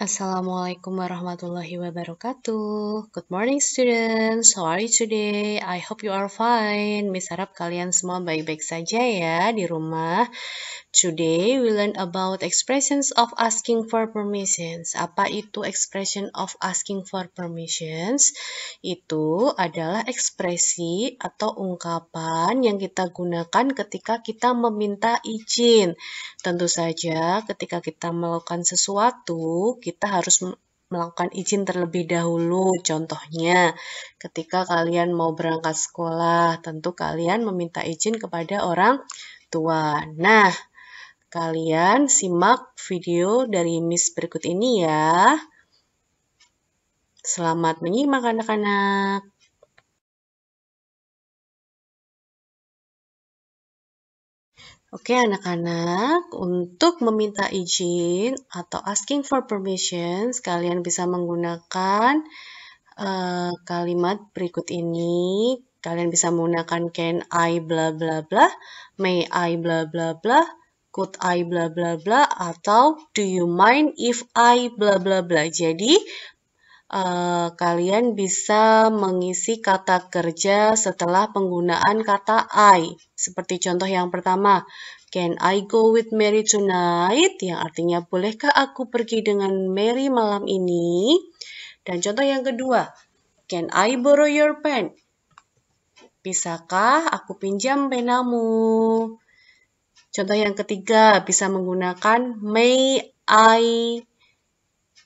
Assalamualaikum warahmatullahi wabarakatuh. Good morning students. How are you today? I hope you are fine. Misarap kalian semua baik-baik saja ya di rumah. Today we learn about expressions of asking for permissions. Apa itu expression of asking for permissions? Itu adalah ekspresi atau ungkapan yang kita gunakan ketika kita meminta izin. Tentu saja ketika kita melakukan sesuatu, kita harus melakukan izin terlebih dahulu. Contohnya, ketika kalian mau berangkat sekolah, tentu kalian meminta izin kepada orang tua. Nah, Kalian simak video dari Miss berikut ini ya. Selamat menyimak anak-anak. Oke anak-anak, untuk meminta izin atau asking for permission, kalian bisa menggunakan uh, kalimat berikut ini. Kalian bisa menggunakan can I bla bla bla, may I bla bla bla, Could I bla bla bla atau do you mind if I bla bla bla. Jadi uh, kalian bisa mengisi kata kerja setelah penggunaan kata I. Seperti contoh yang pertama, can I go with Mary tonight? Yang artinya bolehkah aku pergi dengan Mary malam ini? Dan contoh yang kedua, can I borrow your pen? Bisakah aku pinjam penamu? Contoh yang ketiga, bisa menggunakan may I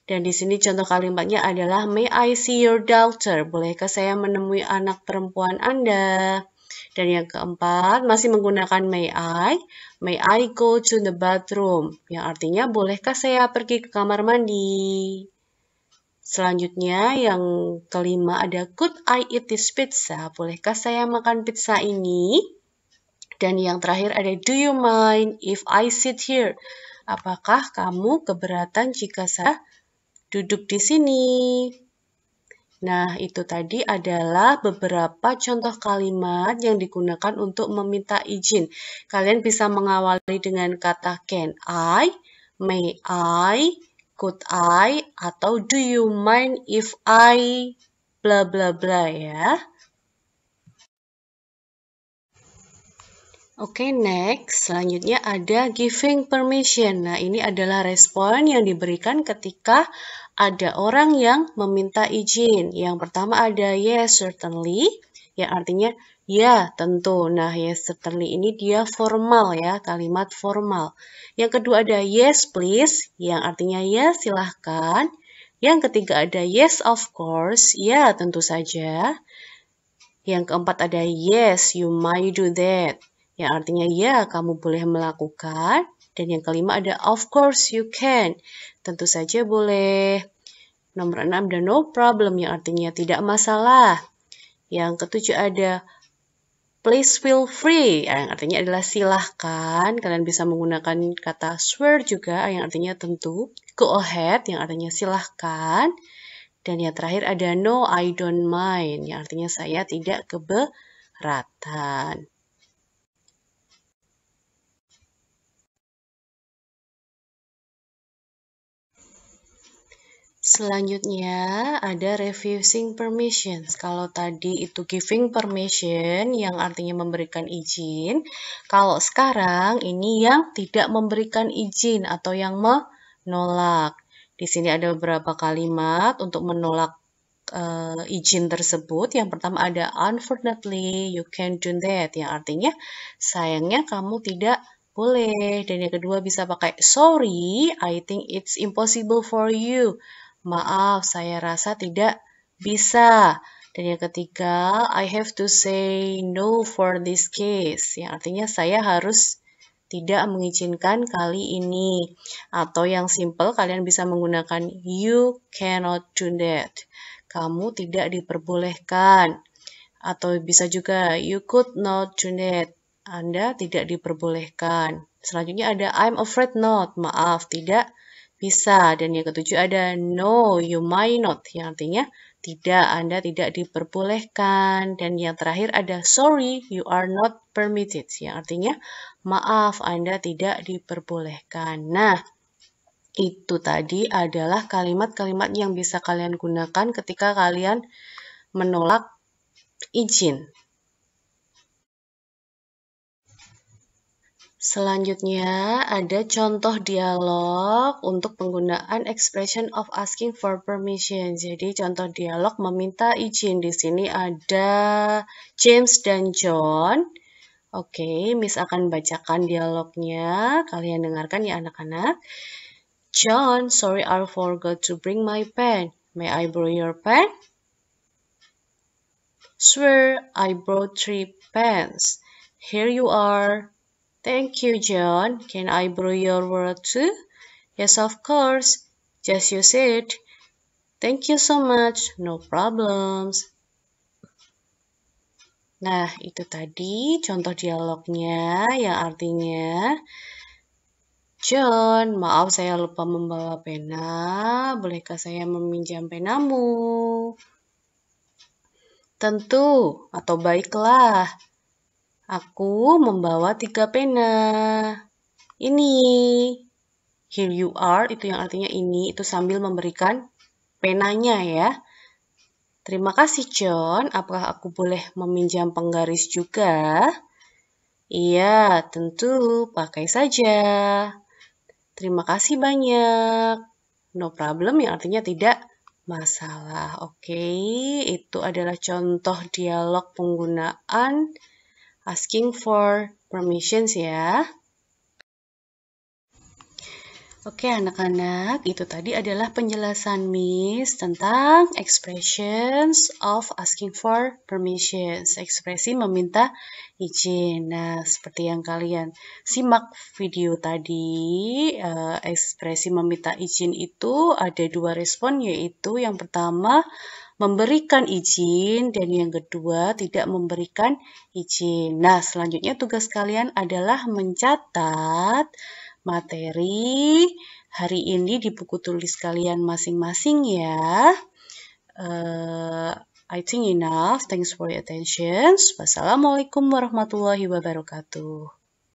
dan di sini contoh kalimatnya adalah May I see your daughter? Bolehkah saya menemui anak perempuan Anda? Dan yang keempat, masih menggunakan may I, may I go to the bathroom? Yang artinya, bolehkah saya pergi ke kamar mandi? Selanjutnya, yang kelima ada, could I eat this pizza? Bolehkah saya makan pizza ini? Dan yang terakhir ada do you mind if I sit here? Apakah kamu keberatan jika saya duduk di sini? Nah, itu tadi adalah beberapa contoh kalimat yang digunakan untuk meminta izin. Kalian bisa mengawali dengan kata can I, may I, could I, atau do you mind if I, bla bla bla ya. Oke, okay, next. Selanjutnya ada giving permission. Nah, ini adalah respon yang diberikan ketika ada orang yang meminta izin. Yang pertama ada yes, certainly, yang artinya ya, tentu. Nah, yes, certainly ini dia formal ya, kalimat formal. Yang kedua ada yes, please, yang artinya ya, silahkan. Yang ketiga ada yes, of course, ya, tentu saja. Yang keempat ada yes, you might do that. Yang artinya ya kamu boleh melakukan. Dan yang kelima ada of course you can. Tentu saja boleh. Nomor enam ada no problem yang artinya tidak masalah. Yang ketujuh ada please feel free yang artinya adalah silahkan. Kalian bisa menggunakan kata swear juga yang artinya tentu. Go ahead yang artinya silahkan. Dan yang terakhir ada no I don't mind yang artinya saya tidak keberatan. Selanjutnya ada refusing permissions. Kalau tadi itu giving permission yang artinya memberikan izin, kalau sekarang ini yang tidak memberikan izin atau yang menolak. Di sini ada beberapa kalimat untuk menolak uh, izin tersebut. Yang pertama ada unfortunately you can't do that yang artinya sayangnya kamu tidak boleh. Dan yang kedua bisa pakai sorry, I think it's impossible for you. Maaf, saya rasa tidak bisa. Dan yang ketiga, I have to say no for this case. Yang artinya saya harus tidak mengizinkan kali ini. Atau yang simple, kalian bisa menggunakan you cannot do that. Kamu tidak diperbolehkan. Atau bisa juga you could not do that. Anda tidak diperbolehkan. Selanjutnya ada I'm afraid not. Maaf, tidak bisa. Dan yang ketujuh ada no, you might not, yang artinya tidak, Anda tidak diperbolehkan. Dan yang terakhir ada sorry, you are not permitted, yang artinya maaf, Anda tidak diperbolehkan. Nah, itu tadi adalah kalimat-kalimat yang bisa kalian gunakan ketika kalian menolak izin Selanjutnya, ada contoh dialog untuk penggunaan expression of asking for permission. Jadi, contoh dialog meminta izin. Di sini ada James dan John. Oke, Miss akan bacakan dialognya. Kalian dengarkan ya anak-anak. John, sorry I forgot to bring my pen. May I borrow your pen? Swear I brought three pens. Here you are. Thank you, John. Can I borrow your wallet too? Yes, of course. Just use it. Thank you so much. No problems. Nah, itu tadi contoh dialognya yang artinya John, maaf saya lupa membawa pena. Bolehkah saya meminjam penamu? Tentu, atau baiklah. Aku membawa tiga pena. Ini. Here you are, itu yang artinya ini. Itu sambil memberikan penanya ya. Terima kasih John, apakah aku boleh meminjam penggaris juga? Iya, tentu, pakai saja. Terima kasih banyak. No problem yang artinya tidak masalah. Oke, okay, itu adalah contoh dialog penggunaan asking for permissions ya Oke anak-anak, itu tadi adalah penjelasan Miss tentang expressions of asking for permission, Ekspresi meminta izin. Nah, seperti yang kalian simak video tadi, eh, ekspresi meminta izin itu ada dua respon, yaitu yang pertama memberikan izin dan yang kedua tidak memberikan izin. Nah, selanjutnya tugas kalian adalah mencatat materi hari ini di buku tulis kalian masing-masing ya. Uh, I think enough. Thanks for your attention. Wassalamualaikum warahmatullahi wabarakatuh.